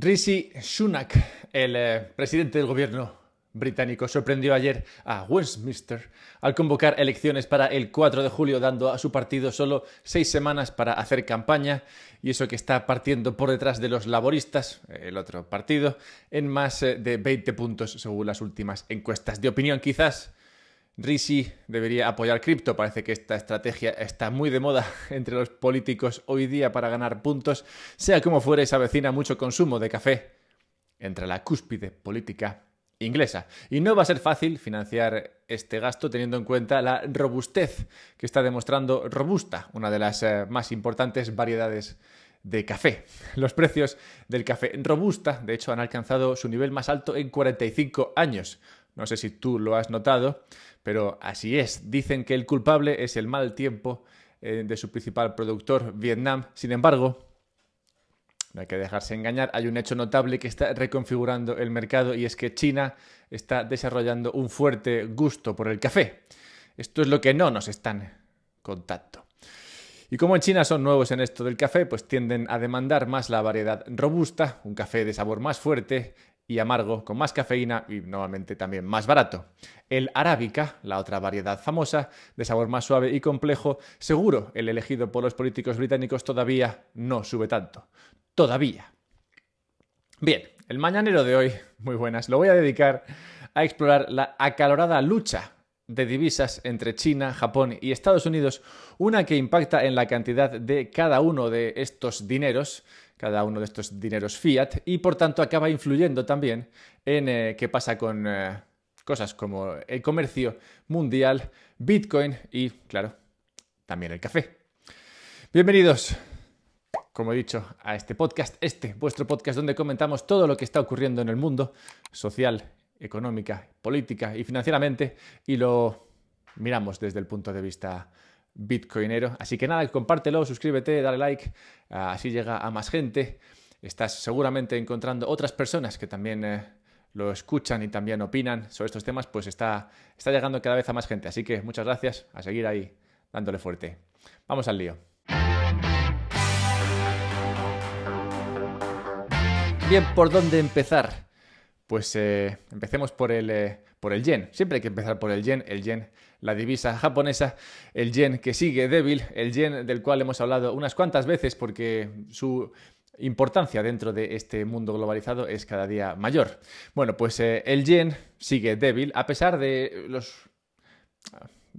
Rishi Sunak, el eh, presidente del gobierno británico, sorprendió ayer a Westminster al convocar elecciones para el 4 de julio, dando a su partido solo seis semanas para hacer campaña, y eso que está partiendo por detrás de los laboristas, el otro partido, en más eh, de 20 puntos según las últimas encuestas de opinión. Quizás Rishi debería apoyar cripto. Parece que esta estrategia está muy de moda entre los políticos hoy día para ganar puntos. Sea como fuere, se avecina mucho consumo de café entre la cúspide política inglesa. Y no va a ser fácil financiar este gasto teniendo en cuenta la robustez que está demostrando Robusta, una de las eh, más importantes variedades de café. Los precios del café Robusta, de hecho, han alcanzado su nivel más alto en 45 años. No sé si tú lo has notado, pero así es. Dicen que el culpable es el mal tiempo eh, de su principal productor, Vietnam. Sin embargo, no hay que dejarse engañar. Hay un hecho notable que está reconfigurando el mercado y es que China está desarrollando un fuerte gusto por el café. Esto es lo que no nos están contando. Y como en China son nuevos en esto del café, pues tienden a demandar más la variedad robusta, un café de sabor más fuerte y amargo, con más cafeína y nuevamente también más barato. El arábica, la otra variedad famosa, de sabor más suave y complejo, seguro el elegido por los políticos británicos todavía no sube tanto. Todavía. Bien, el mañanero de hoy, muy buenas, lo voy a dedicar a explorar la acalorada lucha de divisas entre China, Japón y Estados Unidos, una que impacta en la cantidad de cada uno de estos dineros, cada uno de estos dineros fiat y por tanto acaba influyendo también en eh, qué pasa con eh, cosas como el comercio mundial, Bitcoin y, claro, también el café. Bienvenidos, como he dicho, a este podcast, este, vuestro podcast donde comentamos todo lo que está ocurriendo en el mundo social, económica, política y financieramente y lo miramos desde el punto de vista bitcoinero. Así que nada, compártelo, suscríbete, dale like, ah, así llega a más gente. Estás seguramente encontrando otras personas que también eh, lo escuchan y también opinan sobre estos temas, pues está, está llegando cada vez a más gente. Así que muchas gracias, a seguir ahí dándole fuerte. Vamos al lío. Bien, ¿por dónde empezar? Pues eh, empecemos por el eh, por el yen. Siempre hay que empezar por el yen, el yen, la divisa japonesa, el yen que sigue débil, el yen del cual hemos hablado unas cuantas veces porque su importancia dentro de este mundo globalizado es cada día mayor. Bueno, pues eh, el yen sigue débil a pesar de los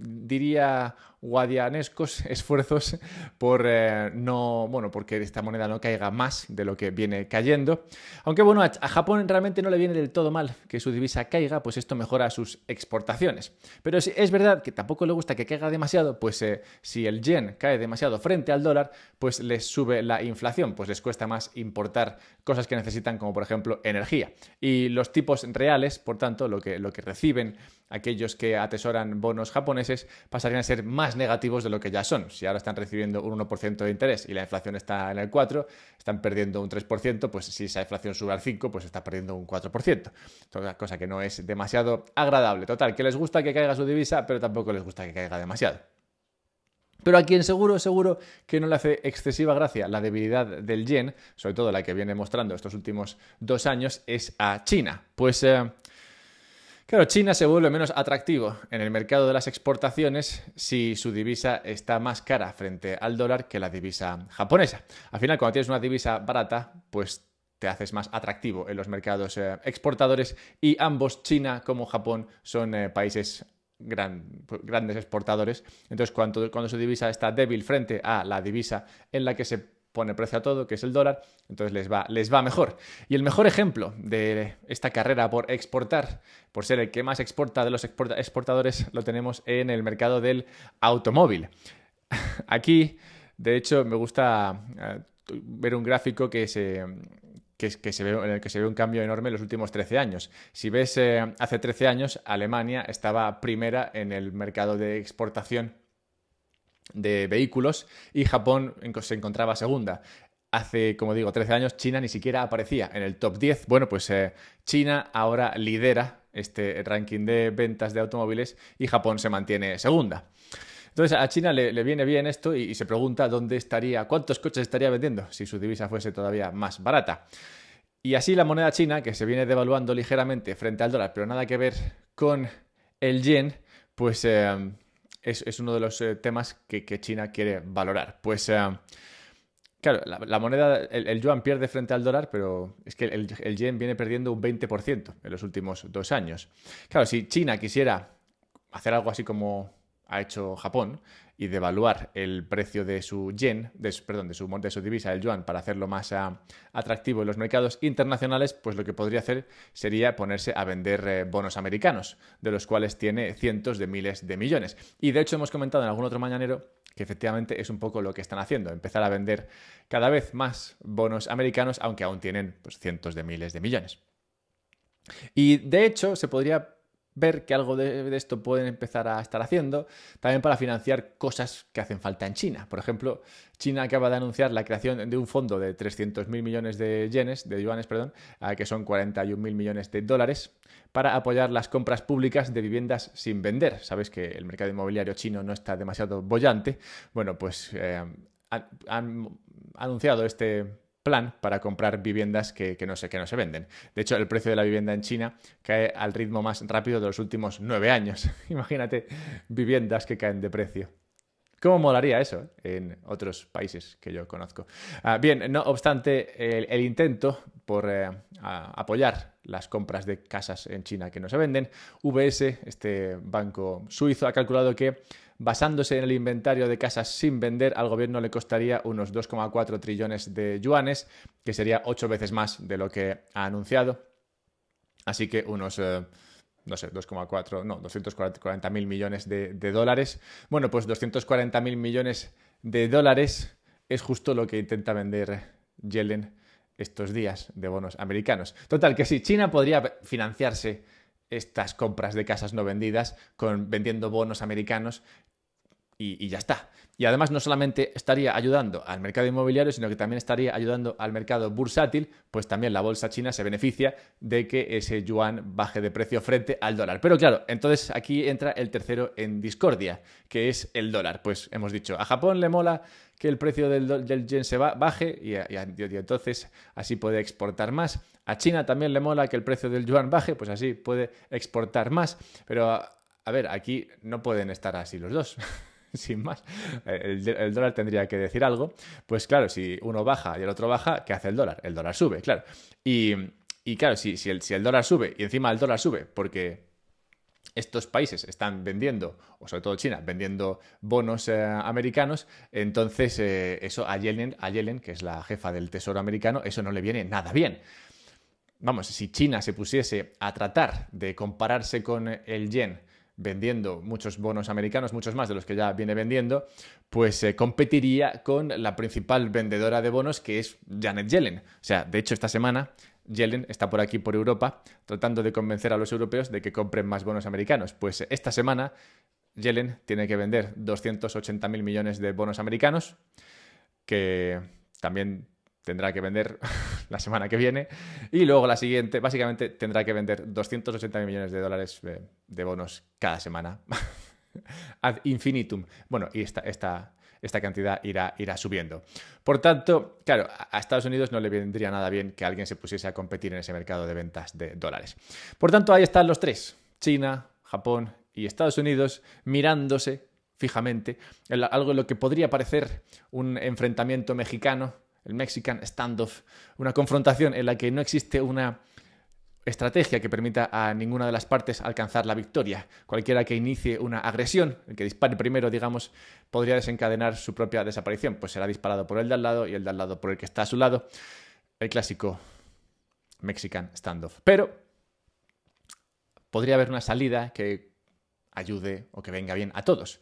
diría guadianescos esfuerzos por eh, no, bueno, porque esta moneda no caiga más de lo que viene cayendo. Aunque bueno, a Japón realmente no le viene del todo mal que su divisa caiga, pues esto mejora sus exportaciones. Pero si es verdad que tampoco le gusta que caiga demasiado, pues eh, si el yen cae demasiado frente al dólar, pues les sube la inflación, pues les cuesta más importar cosas que necesitan como por ejemplo energía. Y los tipos reales, por tanto, lo que, lo que reciben aquellos que atesoran bonos japoneses pasarían a ser más negativos de lo que ya son. Si ahora están recibiendo un 1% de interés y la inflación está en el 4, están perdiendo un 3%, pues si esa inflación sube al 5, pues está perdiendo un 4%. toda cosa que no es demasiado agradable. Total, que les gusta que caiga su divisa, pero tampoco les gusta que caiga demasiado. Pero a quien seguro, seguro que no le hace excesiva gracia la debilidad del yen, sobre todo la que viene mostrando estos últimos dos años, es a China. Pues eh, Claro, China se vuelve menos atractivo en el mercado de las exportaciones si su divisa está más cara frente al dólar que la divisa japonesa. Al final, cuando tienes una divisa barata, pues te haces más atractivo en los mercados eh, exportadores y ambos, China como Japón, son eh, países pues, grandes exportadores. Entonces, cuando, cuando, su divisa está débil frente a la divisa en la que se pone precio a todo, que es el dólar, entonces les va, les va mejor. Y el mejor ejemplo de esta carrera por exportar, por ser el que más exporta de los exportadores, lo tenemos en el mercado del automóvil. Aquí, de hecho, me gusta eh, ver un gráfico que se, ve, en el que se ve un cambio enorme en los últimos 13 años. Si ves, eh, hace 13 años Alemania estaba primera en el mercado de exportación de vehículos y Japón se encontraba segunda. Hace, como digo, 13 años China ni siquiera aparecía en el top 10. Bueno, pues eh, China ahora lidera este ranking de ventas de automóviles y Japón se mantiene segunda. Entonces a China le, viene bien esto y, se pregunta dónde estaría, cuántos coches estaría vendiendo si su divisa fuese todavía más barata. Y así la moneda china, que se viene devaluando ligeramente frente al dólar, pero nada que ver con el yen, pues eh, es, uno de los eh, temas que, China quiere valorar. Pues, eh, claro, la, moneda, el, yuan pierde frente al dólar, pero es que el, el yen viene perdiendo un 20% en los últimos dos años. Claro, si China quisiera hacer algo así como ha hecho Japón, y devaluar el precio de su yen, de perdón, de su, su divisa, el yuan, para hacerlo más ah, atractivo en los mercados internacionales, pues lo que podría hacer sería ponerse a vender eh, bonos americanos, de los cuales tiene cientos de miles de millones. Y de hecho hemos comentado en algún otro mañanero que efectivamente es un poco lo que están haciendo, empezar a vender cada vez más bonos americanos, aunque aún tienen pues, cientos de miles de millones. Y de hecho se podría ver que algo de, esto pueden empezar a estar haciendo, también para financiar cosas que hacen falta en China. Por ejemplo, China acaba de anunciar la creación de un fondo de 300.000 millones de yenes, de yuanes, perdón, que son 41.000 millones de dólares, para apoyar las compras públicas de viviendas sin vender. Sabes que el mercado inmobiliario chino no está demasiado bollante. Bueno, pues eh, han anunciado este plan para comprar viviendas que, no se, que no se venden. De hecho, el precio de la vivienda en China cae al ritmo más rápido de los últimos nueve años. Imagínate viviendas que caen de precio. ¿Cómo molaría eso en otros países que yo conozco? Ah, bien, no obstante, el, intento por eh, apoyar las compras de casas en China que no se venden, VS, este banco suizo, ha calculado que Basándose en el inventario de casas sin vender, al gobierno le costaría unos 2,4 trillones de yuanes, que sería ocho veces más de lo que ha anunciado. Así que unos... Eh, no sé, 2,4, no, 240.000 millones de, dólares. Bueno, pues 240.000 millones de dólares es justo lo que intenta vender Yellen estos días de bonos americanos. Total, que si China podría financiarse estas compras de casas no vendidas con vendiendo bonos americanos y, ya está. Y además no solamente estaría ayudando al mercado inmobiliario, sino que también estaría ayudando al mercado bursátil, pues también la bolsa china se beneficia de que ese yuan baje de precio frente al dólar. Pero claro, entonces aquí entra el tercero en discordia, que es el dólar. Pues hemos dicho, a Japón le mola que el precio del, del yen se baje y, entonces así puede exportar más. A China también le mola que el precio del yuan baje, pues así puede exportar más. Pero a ver, aquí no pueden estar así los dos. sin más, eh, el, dólar tendría que decir algo, pues claro, si uno baja y el otro baja, ¿qué hace el dólar? El dólar sube, claro. Y, claro, si, si, el, si el dólar sube y encima el dólar sube porque estos países están vendiendo, o sobre todo China, vendiendo bonos eh, americanos, entonces eh, eso a Yellen, a Yellen, que es la jefa del Tesoro americano, eso no le viene nada bien. Vamos, si China se pusiese a tratar de compararse con el yen, vendiendo muchos bonos americanos, muchos más de los que ya viene vendiendo, pues se eh, competiría con la principal vendedora de bonos que es Janet Yellen. O sea, de hecho esta semana Yellen está por aquí, por Europa, tratando de convencer a los europeos de que compren más bonos americanos. Pues esta semana Yellen tiene que vender 280.000 millones de bonos americanos, que también tendrá que vender la semana que viene. Y luego la siguiente, básicamente tendrá que vender 280 millones de dólares eh, de bonos cada semana. Ad infinitum. Bueno, y esta, esta cantidad irá, irá subiendo. Por tanto, claro, a Estados Unidos no le vendría nada bien que alguien se pusiese a competir en ese mercado de ventas de dólares. Por tanto, ahí están los tres, China, Japón y Estados Unidos, mirándose fijamente, algo en lo que podría parecer un enfrentamiento mexicano el Mexican Standoff, una confrontación en la que no existe una estrategia que permita a ninguna de las partes alcanzar la victoria. Cualquiera que inicie una agresión, el que dispare primero, digamos, podría desencadenar su propia desaparición, pues será disparado por el de al lado y el de al lado por el que está a su lado. El clásico Mexican Standoff. Pero podría haber una salida que ayude o que venga bien a todos.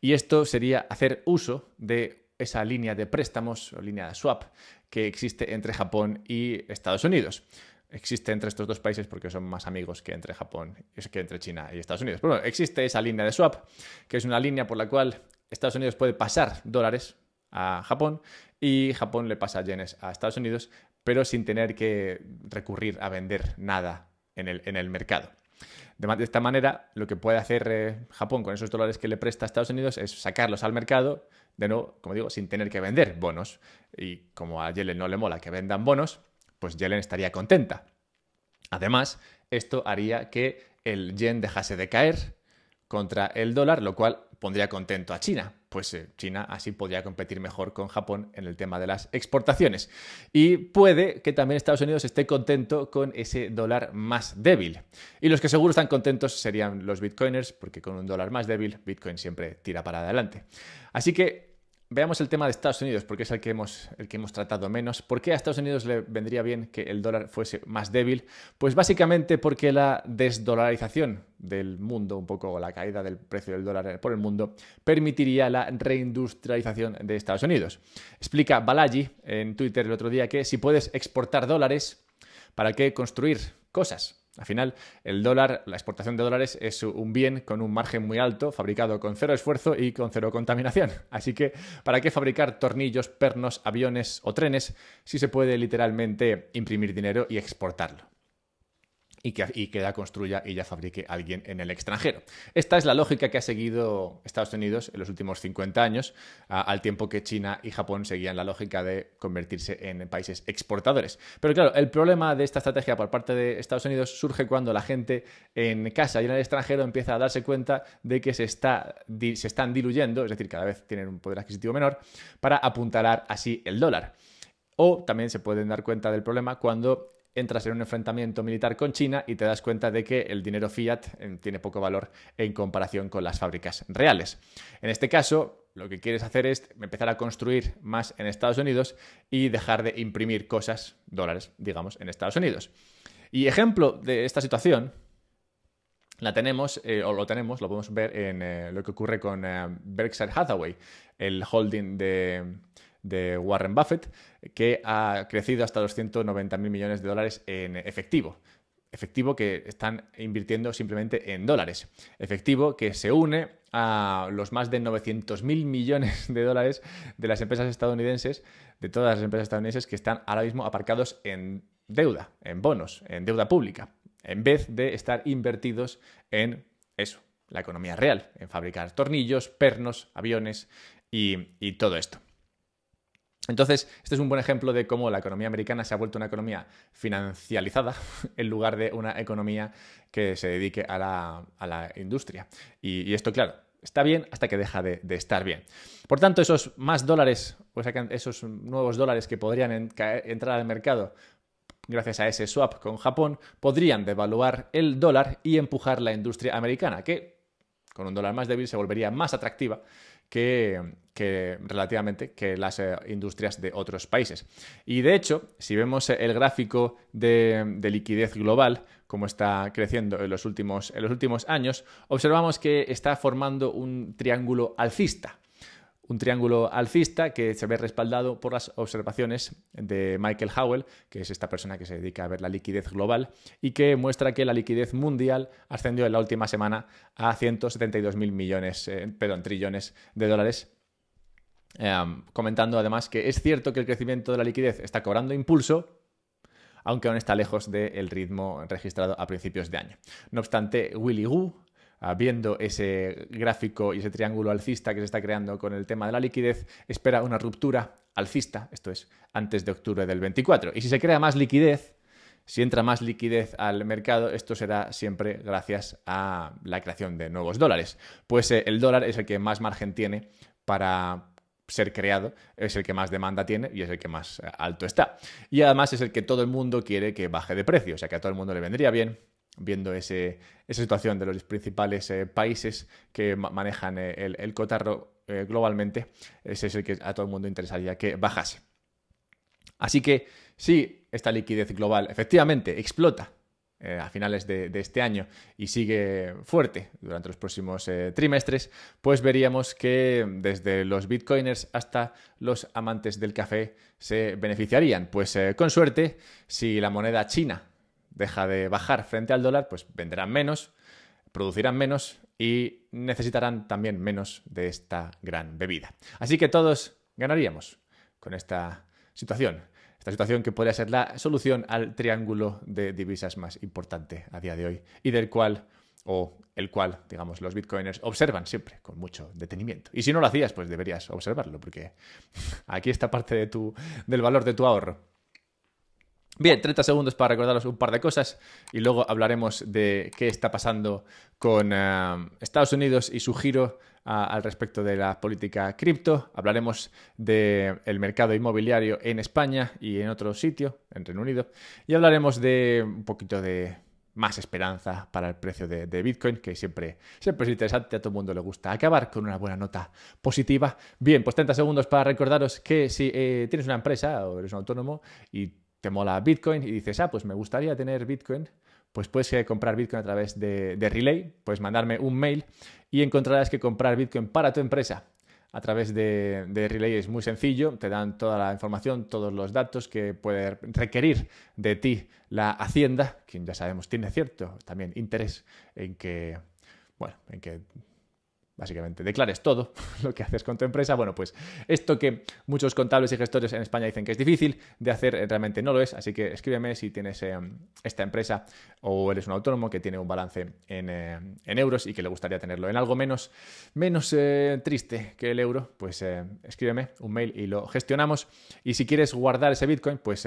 Y esto sería hacer uso de esa línea de préstamos o línea de swap que existe entre Japón y Estados Unidos. Existe entre estos dos países porque son más amigos que entre Japón, que entre China y Estados Unidos. Pero bueno, existe esa línea de swap, que es una línea por la cual Estados Unidos puede pasar dólares a Japón y Japón le pasa yenes a Estados Unidos, pero sin tener que recurrir a vender nada en el, en el mercado. De, esta manera, lo que puede hacer eh, Japón con esos dólares que le presta a Estados Unidos es sacarlos al mercado de nuevo, como digo, sin tener que vender bonos. Y como a Yellen no le mola que vendan bonos, pues Yellen estaría contenta. Además, esto haría que el yen dejase de caer, contra el dólar, lo cual pondría contento a China. Pues eh, China así podría competir mejor con Japón en el tema de las exportaciones. Y puede que también Estados Unidos esté contento con ese dólar más débil. Y los que seguro están contentos serían los bitcoiners, porque con un dólar más débil, Bitcoin siempre tira para adelante. Así que Veamos el tema de Estados Unidos, porque es el que, hemos, el que hemos tratado menos. ¿Por qué a Estados Unidos le vendría bien que el dólar fuese más débil? Pues básicamente porque la desdolarización del mundo, un poco la caída del precio del dólar por el mundo, permitiría la reindustrialización de Estados Unidos. Explica Balaji en Twitter el otro día que si puedes exportar dólares, ¿para qué construir cosas? Al final, el dólar, la exportación de dólares es un bien con un margen muy alto, fabricado con cero esfuerzo y con cero contaminación. Así que, ¿para qué fabricar tornillos, pernos, aviones o trenes si se puede literalmente imprimir dinero y exportarlo? y que, y la construya y ya fabrique alguien en el extranjero. Esta es la lógica que ha seguido Estados Unidos en los últimos 50 años, al tiempo que China y Japón seguían la lógica de convertirse en países exportadores. Pero claro, el problema de esta estrategia por parte de Estados Unidos surge cuando la gente en casa y en el extranjero empieza a darse cuenta de que se, está, se están diluyendo, es decir, cada vez tienen un poder adquisitivo menor, para apuntalar así el dólar. O también se pueden dar cuenta del problema cuando entras en un enfrentamiento militar con China y te das cuenta de que el dinero fiat eh, tiene poco valor en comparación con las fábricas reales. En este caso, lo que quieres hacer es empezar a construir más en Estados Unidos y dejar de imprimir cosas, dólares, digamos, en Estados Unidos. Y ejemplo de esta situación la tenemos, eh, o lo tenemos, lo podemos ver en eh, lo que ocurre con Berkshire Hathaway, el holding de de Warren Buffett, que ha crecido hasta los mil millones de dólares en efectivo efectivo que están invirtiendo simplemente en dólares. Efectivo que se une a los más de 900 mil millones de dólares de las empresas estadounidenses, de todas las empresas estadounidenses que están ahora mismo aparcados en deuda, en bonos, en deuda pública, en vez de estar invertidos en eso, la economía real, en fabricar tornillos, pernos, aviones y todo esto. Entonces, este es un buen ejemplo de cómo la economía americana se ha vuelto una economía financializada en lugar de una economía que se dedique a la, industria. Y, esto, claro, está bien hasta que deja de, estar bien. Por tanto, esos más dólares, sea, esos nuevos dólares que podrían entrar al mercado gracias a ese swap con Japón, podrían devaluar el dólar y empujar la industria americana, que con un dólar más débil se volvería más atractiva que, relativamente que las eh, industrias de otros países. Y de hecho, si vemos el gráfico de, liquidez global, como está creciendo en los, últimos, en los últimos años, observamos que está formando un triángulo alcista un triángulo alcista que se ve respaldado por las observaciones de Michael Howell, que es esta persona que se dedica a ver la liquidez global y que muestra que la liquidez mundial ascendió en la última semana a 172 mil millones, eh, perdón, trillones de dólares. Em, comentando además que es cierto que el crecimiento de la liquidez está cobrando impulso, aunque aún está lejos del ritmo registrado a principios de año. No obstante, Willy Wu, Ah, viendo ese gráfico y ese triángulo alcista que se está creando con el tema de la liquidez, espera una ruptura alcista, esto es, antes de octubre del 24. Y si se crea más liquidez, si entra más liquidez al mercado, esto será siempre gracias a la creación de nuevos dólares. Pues eh, el dólar es el que más margen tiene para ser creado, es el que más demanda tiene y es el que más eh, alto está. Y además es el que todo el mundo quiere que baje de precio, o sea que a todo el mundo le vendría bien viendo esa situación de los principales eh, países que manejan eh, el, cotarro eh, globalmente, ese es el que a todo el mundo interesaría que bajase. Así que si esta liquidez global efectivamente explota a finales de, este año y sigue fuerte durante los próximos trimestres, pues veríamos que desde los bitcoiners hasta los amantes del café se beneficiarían. Pues con suerte, si la moneda china deja de bajar frente al dólar, pues venderán menos, producirán menos y necesitarán también menos de esta gran bebida. Así que todos ganaríamos con esta situación. Esta situación que podría ser la solución al triángulo de divisas más importante a día de hoy y del cual o el cual, digamos, los bitcoiners observan siempre con mucho detenimiento. Y si no lo hacías, pues deberías observarlo, porque aquí está parte de tu, del valor de tu ahorro. Bien, 30 segundos para recordaros un par de cosas y luego hablaremos de qué está pasando con eh, Estados Unidos y su giro al respecto de la política cripto. Hablaremos del mercado inmobiliario en España y en otro sitio, en Reino Unido. Y hablaremos de un poquito de más esperanza para el precio de, Bitcoin, que siempre, siempre es interesante, a todo el mundo le gusta acabar con una buena nota positiva. Bien, pues 30 segundos para recordaros que si eh, tienes una empresa o eres un autónomo y te mola Bitcoin y dices, ah, pues me gustaría tener Bitcoin, pues puedes eh, comprar Bitcoin a través de, Relay, puedes mandarme un mail y encontrarás que comprar Bitcoin para tu empresa. A través de, de, Relay es muy sencillo, te dan toda la información, todos los datos que puede requerir de ti la Hacienda, quien ya sabemos tiene cierto también interés en que, bueno, en que básicamente declares todo lo que haces con tu empresa. Bueno, pues esto que muchos contables y gestores en España dicen que es difícil de hacer, eh, realmente no lo es. Así que escríbeme si tienes eh, esta empresa o eres un autónomo que tiene un balance en, eh, euros y que le gustaría tenerlo en algo menos, menos triste que el euro. Pues escríbeme un mail y lo gestionamos. Y si quieres guardar ese Bitcoin, pues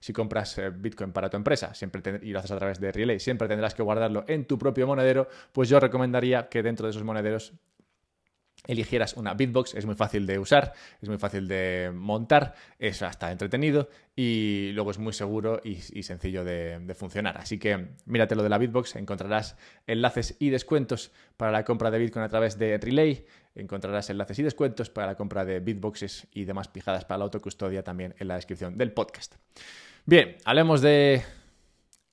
si compras Bitcoin para tu empresa siempre y lo haces a través de Relay, siempre tendrás que guardarlo en tu propio monedero. Pues yo recomendaría que dentro de esos monederos eligieras una beatbox, es muy fácil de usar, es muy fácil de montar, es hasta entretenido y luego es muy seguro y, sencillo de, de, funcionar. Así que mírate lo de la beatbox, encontrarás enlaces y descuentos para la compra de Bitcoin a través de Relay, encontrarás enlaces y descuentos para la compra de beatboxes y demás pijadas para la autocustodia también en la descripción del podcast. Bien, hablemos de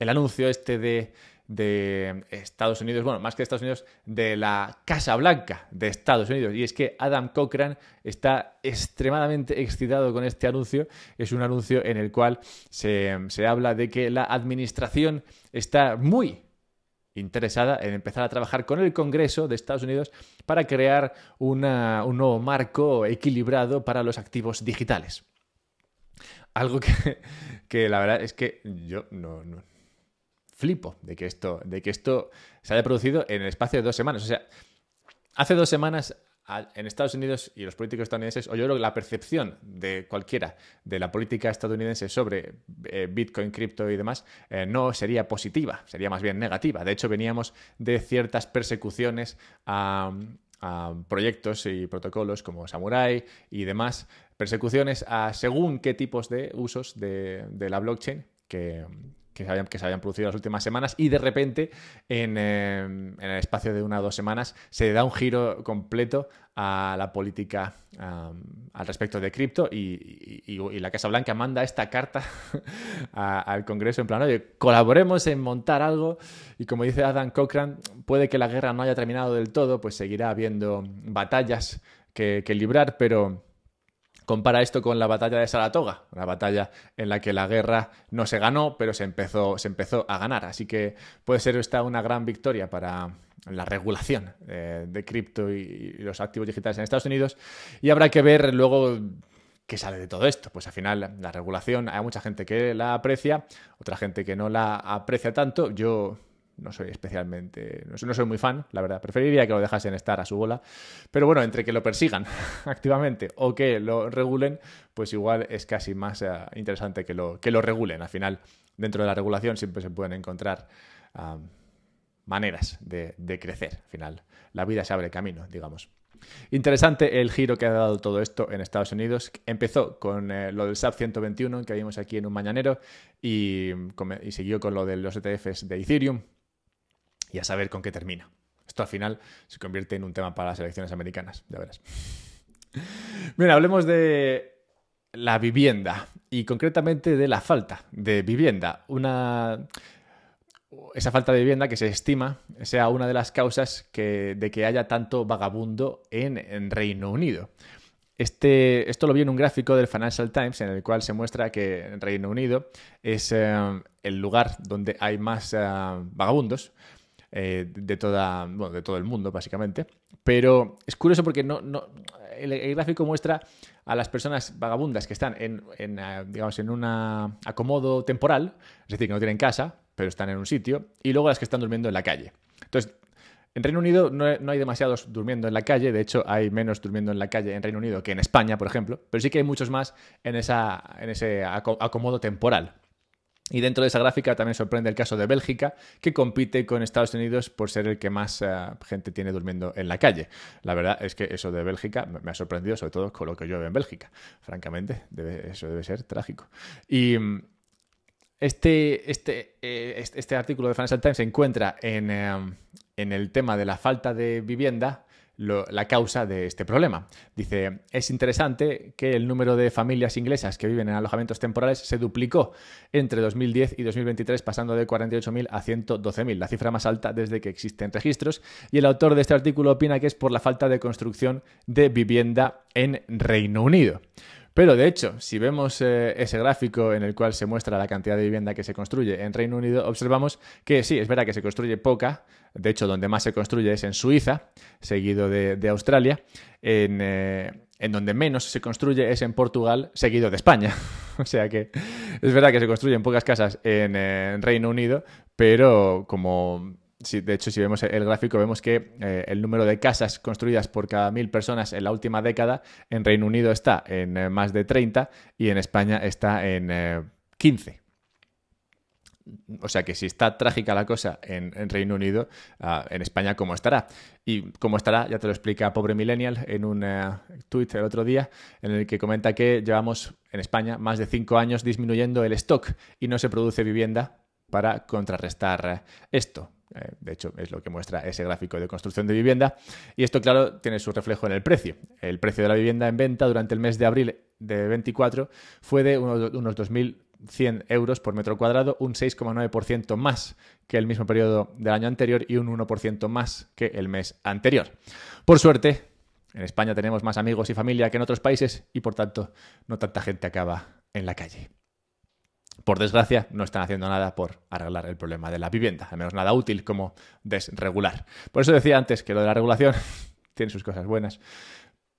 el anuncio este de de Estados Unidos, bueno, más que de Estados Unidos, de la Casa Blanca de Estados Unidos. Y es que Adam Cochran está extremadamente excitado con este anuncio. Es un anuncio en el cual se, habla de que la administración está muy interesada en empezar a trabajar con el Congreso de Estados Unidos para crear un nuevo marco equilibrado para los activos digitales. Algo que, que la verdad es que yo no, flipo de que esto, de que esto se haya producido en el espacio de dos semanas. O sea, hace dos semanas en Estados Unidos y los políticos estadounidenses, o yo creo que la percepción de cualquiera de la política estadounidense sobre eh, Bitcoin, cripto y demás, eh, no sería positiva, sería más bien negativa. De hecho, veníamos de ciertas persecuciones a, proyectos y protocolos como Samurai y demás, persecuciones a según qué tipos de usos de la blockchain que, que se, habían, que se habían producido las últimas semanas y de repente eh, en, el espacio de una o dos semanas se da un giro completo a la política al respecto de cripto y, la Casa Blanca manda esta carta al Congreso en plan, oye, colaboremos en montar algo y como dice Adam Cochran, puede que la guerra no haya terminado del todo, pues seguirá habiendo batallas que librar, pero Compara esto con la batalla de Saratoga, una batalla en la que la guerra no se ganó, pero se empezó, se empezó a ganar. Así que puede ser esta una gran victoria para la regulación eh, de cripto y, y los activos digitales en Estados Unidos. Y habrá que ver luego ¿Qué sale de todo esto? Pues al final la regulación, hay mucha gente que la aprecia, otra gente que no la aprecia tanto. Yo no soy especialmente, no soy, muy fan, la verdad. Preferiría que lo dejasen estar a su bola. Pero bueno, entre que lo persigan activamente o que lo regulen, pues igual es casi más eh, interesante que lo, que lo regulen. Al final, dentro de la regulación siempre se pueden encontrar maneras de, crecer. Al final, la vida se abre camino, digamos. Interesante el giro que ha dado todo esto en Estados Unidos. Empezó con eh, lo del SAP 121 que vimos aquí en un mañanero y, y siguió con lo de los ETFs de Ethereum y a saber con qué termina. Esto al final se convierte en un tema para las elecciones americanas, ya verás. Bien, hablemos de la vivienda y concretamente de la falta de vivienda. Una esa falta de vivienda que se estima sea una de las causas de que haya tanto vagabundo en, Reino Unido. Este, esto lo vi en un gráfico del Financial Times en el cual se muestra que Reino Unido es eh, el lugar donde hay más eh, vagabundos eh, de, toda, bueno, de todo el mundo, básicamente. Pero es curioso porque no, el, gráfico muestra a las personas vagabundas que están en, eh, digamos, en un acomodo temporal, es decir, que no tienen casa, pero están en un sitio, y luego las que están durmiendo en la calle. Entonces, en Reino Unido no, no, hay demasiados durmiendo en la calle, de hecho hay menos durmiendo en la calle en Reino Unido que en España, por ejemplo, pero sí que hay muchos más en, esa, en ese acomodo temporal. Y dentro de esa gráfica también sorprende el caso de Bélgica, que compite con Estados Unidos por ser el que más eh, gente tiene durmiendo en la calle. La verdad es que eso de Bélgica me ha sorprendido, sobre todo con lo que llueve en Bélgica. Francamente, eso debe ser trágico. Y mm, este, este, eh, este, este, artículo de Financial Times se encuentra en, eh, en el tema de la falta de vivienda la causa de este problema. Dice, es interesante que el número de familias inglesas que viven en alojamientos temporales se duplicó entre 2010 y 2023, pasando de 48.000 a 112.000, la cifra más alta desde que existen registros. Y el autor de este artículo opina que es por la falta de construcción de vivienda en Reino Unido. Pero de hecho, si vemos eh, ese gráfico en el cual se muestra la cantidad de vivienda que se construye en Reino Unido, observamos que sí, es verdad que se construye poca. De hecho, donde más se construye es en Suiza, seguido de, Australia. Eh, en, donde menos se construye es en Portugal, seguido de España. o sea que es verdad que se construyen pocas casas en eh, Reino Unido, pero como de hecho, si vemos el gráfico, vemos que eh, el número de casas construidas por cada mil personas en la última década en Reino Unido está en eh, más de 30 y en España está en 15. Eh, o sea que si está trágica la cosa en, Reino Unido, ah, en España, ¿cómo estará? Y cómo estará, ya te lo explica Pobre Millennial en un tweet tuit el otro día, en el que comenta que llevamos en España más de cinco años disminuyendo el stock y no se produce vivienda para contrarrestar esto. Eh, de hecho, es lo que muestra ese gráfico de construcción de vivienda. Y esto, claro, tiene su reflejo en el precio. El precio de la vivienda en venta durante el mes de abril de 24 fue de unos, unos 2.100 euros por metro cuadrado, un 6,9% más que el mismo periodo del año anterior y un 1% más que el mes anterior. Por suerte, en España tenemos más amigos y familia que en otros países y por tanto no tanta gente acaba en la calle por desgracia, no están haciendo nada por arreglar el problema de la vivienda, al menos nada útil como desregular. Por eso decía antes que lo de la regulación tiene sus cosas buenas,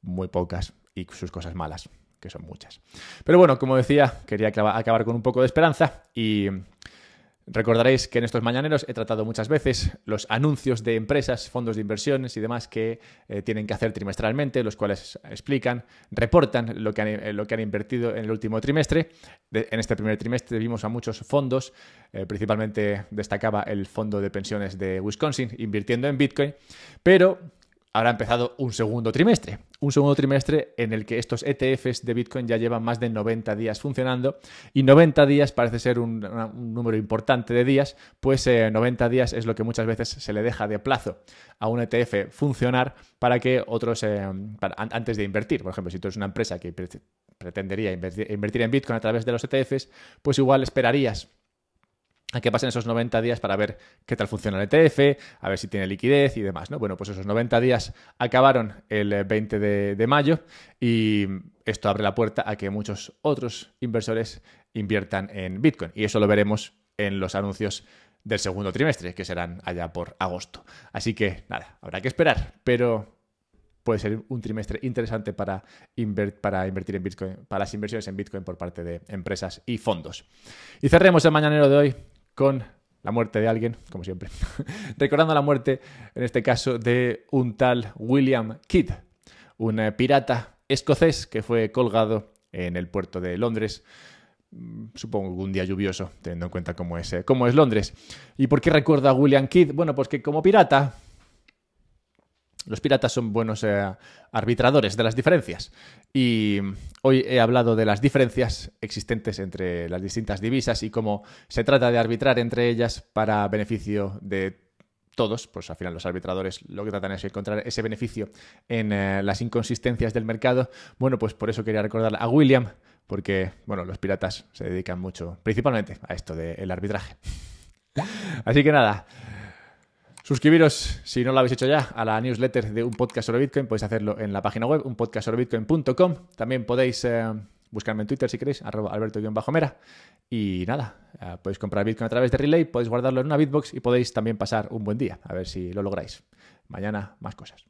muy pocas, y sus cosas malas, que son muchas. Pero bueno, como decía, quería acabar con un poco de esperanza y Recordaréis que en estos mañaneros he tratado muchas veces los anuncios de empresas, fondos de inversiones y demás que eh, tienen que hacer trimestralmente, los cuales explican, reportan lo que han, eh, invertido en el último trimestre. en este primer trimestre vimos a muchos fondos, eh, principalmente destacaba el fondo de pensiones de Wisconsin invirtiendo en Bitcoin, pero habrá empezado un segundo trimestre. Un segundo trimestre en el que estos ETFs de Bitcoin ya llevan más de 90 días funcionando y 90 días parece ser un, número importante de días, pues 90 eh, días es lo que muchas veces se le deja de plazo a un ETF funcionar para que otros, eh, antes de invertir, por ejemplo, si tú eres una empresa que pretendería invertir en Bitcoin a través de los ETFs, pues igual esperarías a que pasen esos 90 días para ver qué tal funciona el ETF, a ver si tiene liquidez y demás, ¿no? Bueno, pues esos 90 días acabaron el 20 de, mayo y esto abre la puerta a que muchos otros inversores inviertan en Bitcoin y eso lo veremos en los anuncios del segundo trimestre, que serán allá por agosto. Así que nada, habrá que esperar, pero puede ser un trimestre interesante para, invertir en Bitcoin, para las inversiones en Bitcoin por parte de empresas y fondos. Y cerremos el mañanero de hoy con la muerte de alguien, como siempre. Recordando la muerte, en este caso, de un tal William Kidd, un eh, pirata escocés que fue colgado en el puerto de Londres. Mm, supongo un día lluvioso, teniendo en cuenta cómo es, eh, es Londres. ¿Y por qué recuerda a William Kidd? Bueno, pues que como pirata los piratas son buenos eh, arbitradores de las diferencias. Y mm, hoy he hablado de las diferencias existentes entre las distintas divisas y cómo se trata de arbitrar entre ellas para beneficio de todos, pues al final los arbitradores lo que tratan es encontrar ese beneficio en eh, las inconsistencias del mercado. Bueno, pues por eso quería recordar a William, porque bueno, los piratas se dedican mucho, principalmente, a esto del arbitraje. Así que nada, Suscribiros, si no lo habéis hecho ya, a la newsletter de un podcast sobre Bitcoin. Podéis hacerlo en la página web, bitcoin.com. También podéis eh, buscarme en Twitter si queréis, arroba alberto-mera. Y nada, eh, podéis comprar Bitcoin a través de Relay, podéis guardarlo en una Bitbox y podéis también pasar un buen día, a ver si lo lográis. Mañana, más cosas.